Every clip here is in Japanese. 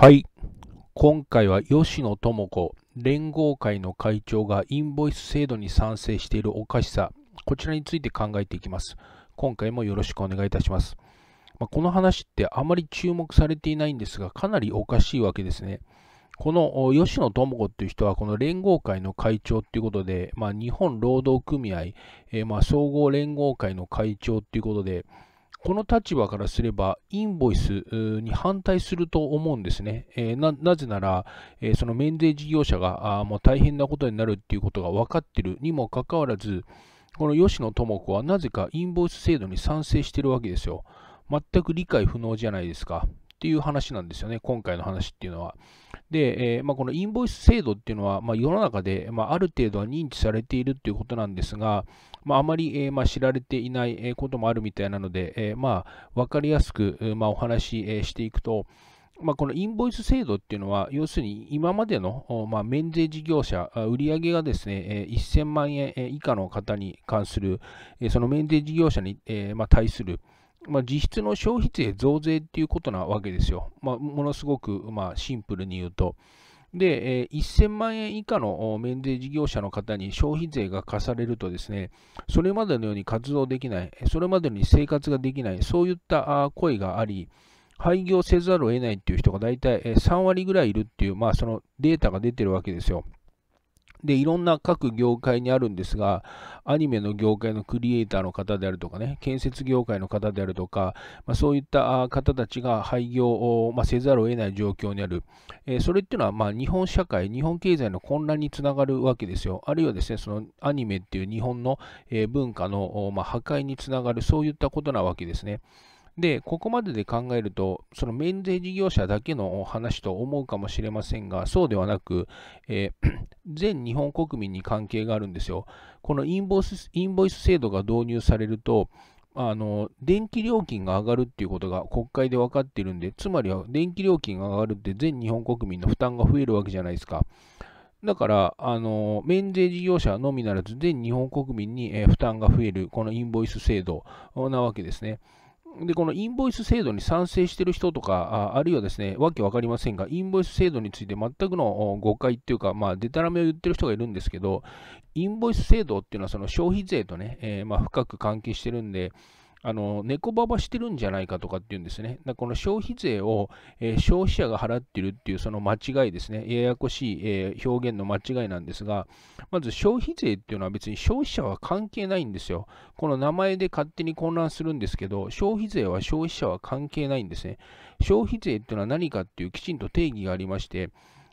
はい。今回は吉野智子連合会の会長がインボイス制度に賛成しているおかしさ、こちらについて考えていきます。今回もよろしくお願いいたします。まあ、この話ってあまり注目されていないんですが、かなりおかしいわけですね。この吉野智子っていう人は、この連合会の会長っていうことで、まあ、日本労働組合、えー、ま総合連合会の会長っていうことで、この立場からすれば、インボイスに反対すると思うんですね。えななぜなら、えその免税事業者があもう大変なことになるっていうことが分かってるにもかかわらず、この吉野智子はなぜかインボイス制度に賛成してるわけですよ。全く理解不能じゃないですか。っていう話なんですよね、今回の話っていうのは。で、えー、まあ、このインボイス制度っていうのは、まあ、世の中で、まあ、ある程度は認知されているっていうことなんですが、まあ、あまり、えー、ま知られていないこともあるみたいなので、えー、ま分かりやすく、まあ、お話し、えしていくと、まあ、このインボイス制度っていうのは、要するに今までの、まあ、免税事業者、売上がですね、1000万円以下の方に関する、その免税事業者に、えま対する、まあ、実質の消費税増税っていうことなわけですよ。まあ、ものすごく、まあ、シンプルに言うと。で、えー、1000万円以下の免税事業者の方に消費税が課されるとですね、それまでのように活動できない、それまでに生活ができない、そういった声があり、廃業せざるを得ないっていう人が大体3割ぐらいいるっていう、まあ、そのデータが出てるわけですよ。で、いろんな各業界にあるんですが、アニメの業界のクリエイターの方であるとかね、建設業界の方であるとか、まあ、そういった方たちが廃業を、まあ、せざるを得ない状況にある。えー、それっていうのは、まあ、日本社会、日本経済の混乱につながるわけですよ。あるいはですね、そのアニメっていう日本の、えー、文化の、まあ、破壊につながる、そういったことなわけですね。で、ここまでで考えると、その免税事業者だけの話と思うかもしれませんが、そうではなく、えー、全日本国民に関係があるんですよ。このインボイスインボイス制度が導入されると、あの電気料金が上がるっていうことが国会で分かってるんで、つまりは電気料金が上がるって全日本国民の負担が増えるわけじゃないですか。だから、あの免税事業者のみならず、全日本国民に負担が増える、このインボイス制度なわけですね。で、このインボイス制度に賛成している人とか、あるいはですね、わけわかりませんが、インボイス制度について全くの誤解っていうか、まあ、デタラメを言ってる人がいるんですけど、インボイス制度っていうのは、その消費税とね、えー、まあ、深く関係してるんで、あの、猫ばばしてるんじゃないかとかっていうんですね。だこの消費税を、えー、消費者が払ってるっていうその間違いですね。ややこしい、えー、表現の間違いなんですが、まず消費税っていうのは別に消費者は関係ないんですよ。この名前で勝手に混乱するんですけど、消費税は消費者は関係ないんですね。消費税っていうのは何かっていうきちんと定義がありまして、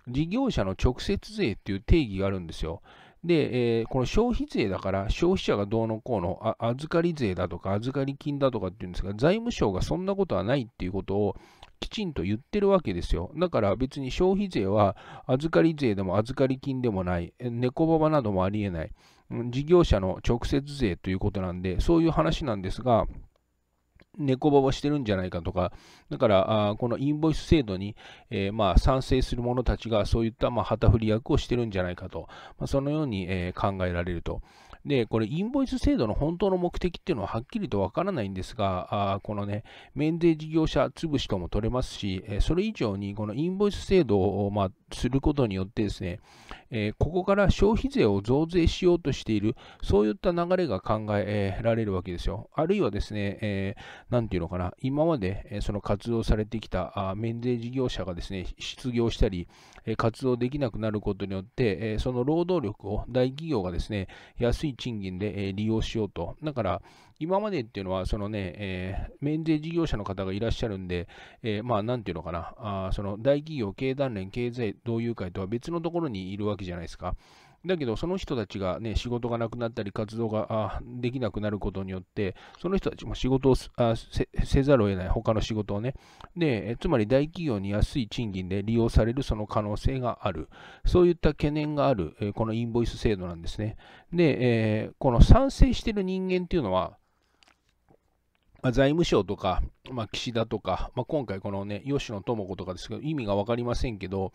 事業者の直接税っていう定義があるんですよ。で、えー、この消費税だから、消費者がどうのこうのあ、預かり税だとか、預かり金だとかっていうんですが、財務省がそんなことはないっていうことをきちんと言ってるわけですよ。だから別に消費税は預かり税でも預かり金でもない、猫ババなどもありえない、事業者の直接税ということなんで、そういう話なんですが、猫ばばしてるんじゃないかとか、だから、あこのインボイス制度に、えー、まあ、賛成する者たちがそういった、まあ、旗振り役をしてるんじゃないかと、まあ、そのように、えー、考えられると。で、これ、インボイス制度の本当の目的っていうのははっきりとわからないんですが、あこのね、免税事業者潰しとも取れますし、それ以上に、このインボイス制度を、まあ、することによってですね、えー、ここから消費税を増税しようとしている、そういった流れが考えられるわけですよ。あるいはですね、えー、ていうのかな、今までその活動されてきた免税事業者がですね、失業したり、活動できなくなることによって、その労働力を大企業がですね、安い賃金で利用しようと。だから、今までっていうのは、そのね、えー、免税事業者の方がいらっしゃるんで、えー、まあ、なんていうのかな、あその大企業、経団連、経済同友会とは別のところにいるわけじゃないですか。だけど、その人たちがね、仕事がなくなったり、活動ができなくなることによって、その人たちも仕事をせざるを得ない、他の仕事をね。で、つまり大企業に安い賃金で利用されるその可能性がある。そういった懸念がある、えこのインボイス制度なんですね。で、えこの賛成してる人間っていうのは、ま財務省とか、まあ、岸田とか、まあ、今回このね、吉野智子とかですけど、意味が分かりませんけど、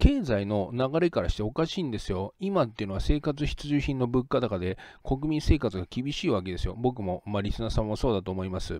経済の流れからしておかしいんですよ。今っていうのは生活必需品の物価高で国民生活が厳しいわけですよ。僕も、まあ、リスナーさんもそうだと思います。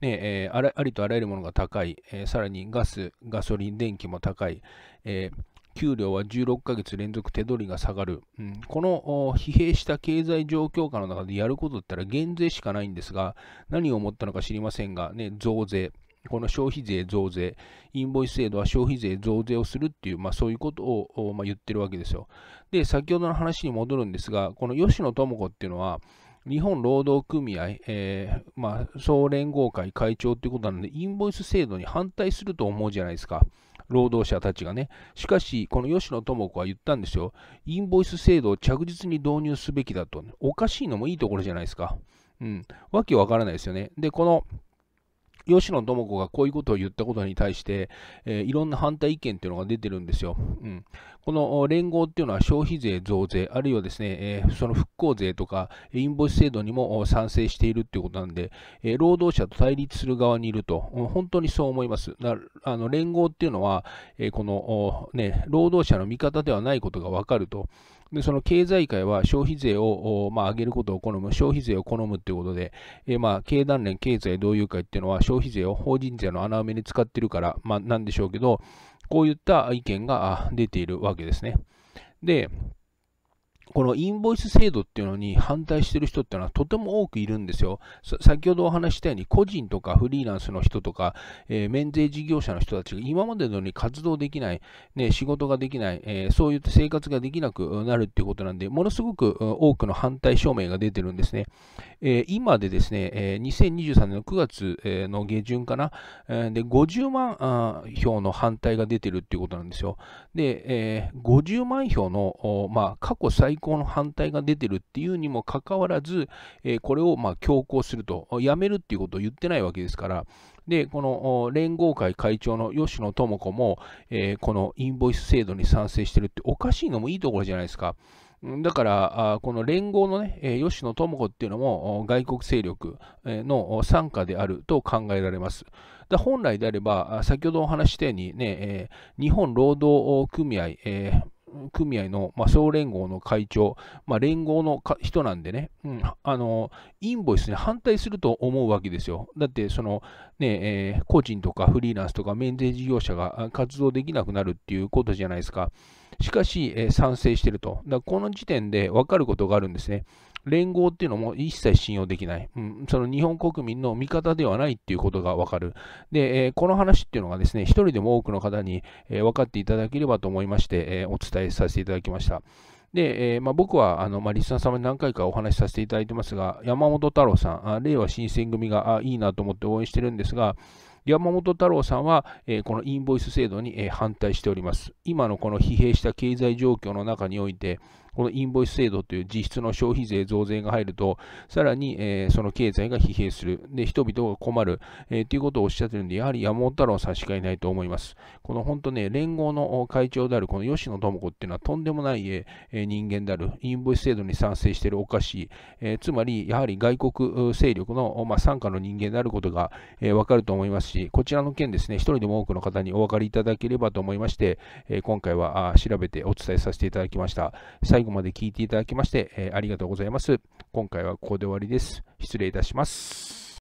ねえー、ありとあらゆるものが高い、えー、さらにガス、ガソリン、電気も高い。えー給料は16ヶ月連続手取りが下がる、うん、この疲弊した経済状況下の中でやることだったら減税しかないんですが、何を思ったのか知りませんが、ね、増税、この消費税増税、インボイス制度は消費税増税をするっていう、まあ、そういうことを、まあ、言ってるわけですよ。で、先ほどの話に戻るんですが、この吉野智子っていうのは、日本労働組合、えー、まあ、総連合会会長ということなので、インボイス制度に反対すると思うじゃないですか。労働者たちがね。しかし、この吉野智子は言ったんですよ。インボイス制度を着実に導入すべきだと、おかしいのもいいところじゃないですか。うん。わけわからないですよね。で、この、吉野智子がこういうことを言ったことに対して、えー、いろんな反対意見というのが出てるんですよ。うん、この連合っていうのは消費税増税、あるいはですね、えー、その復興税とか、インボイス制度にも賛成しているということなんで、えー、労働者と対立する側にいると、本当にそう思います。あの連合っていうのは、えこの、ね、労働者の味方ではないことがわかると。でその経済界は消費税を、まあ、上げることを好む、消費税を好むということで、えー、まあ、経団連経済同友会っていうのは消費税を法人税の穴埋めに使ってるから、まあ、なんでしょうけど、こういった意見が出ているわけですね。で、このインボイス制度っていうのに反対してる人っていうのはとても多くいるんですよ。先ほどお話したように個人とかフリーランスの人とか、えー、免税事業者の人たちが今までのように活動できない、ね、仕事ができない、えー、そういった生活ができなくなるっていうことなんで、ものすごく多くの反対証明が出てるんですね。えー、今でですね、え2023年の9月の下旬かな、えで50万票の反対が出てるっていうことなんですよ。で、え50万票の、まあ、過去最開港の反対が出てるっていうにもかかわらず、えこれをま強行すると、やめるっていうことを言ってないわけですから、で、この連合会会長の吉野智子も、えこのインボイス制度に賛成してるっておかしいのもいいところじゃないですか。だから、この連合のね、吉野智子っていうのも外国勢力の傘下であると考えられます。だ本来であれば、先ほどお話したようにね、日本労働組合、組合の、まあ、総連合の会長、まあ、連合の人なんでね、うん、あの、インボイスに反対すると思うわけですよ。だって、その、ね、えー、個人とかフリーランスとか免税事業者が活動できなくなるっていうことじゃないですか。しかし、えー、賛成していると。だこの時点で分かることがあるんですね。連合っていうのも一切信用できない、うん、その日本国民の味方ではないっていうことが分かる。で、えー、この話っていうのがですね、一人でも多くの方に、えー、分かっていただければと思いまして、えー、お伝えさせていただきました。で、えー、まあ、僕はあの、まあ、リスナー様に何回かお話しさせていただいてますが、山本太郎さん、あいわ新選組があいいなと思って応援してるんですが、山本太郎さんは、えー、このインボイス制度に、えー、反対しております。今のこの疲弊した経済状況の中において、このインボイス制度という実質の消費税増税が入ると、さらに、えー、その経済が疲弊する、で人々が困る、えー、ということをおっしゃってるんで、やはり山本太郎差し替えないと思います。この本当ね、連合の会長であるこの吉野智子っていうのはとんでもない、えー、人間である、インボイス制度に賛成しているおかしい、えー、つまりやはり外国勢力の、まあ、傘下の人間であることが、えー、わかると思いますし、こちらの件ですね、一人でも多くの方にお分かりいただければと思いまして、えー、今回は調べてお伝えさせていただきました。最最後まで聞いていただきまして、えありがとうございます。今回はここで終わりです。失礼いたします。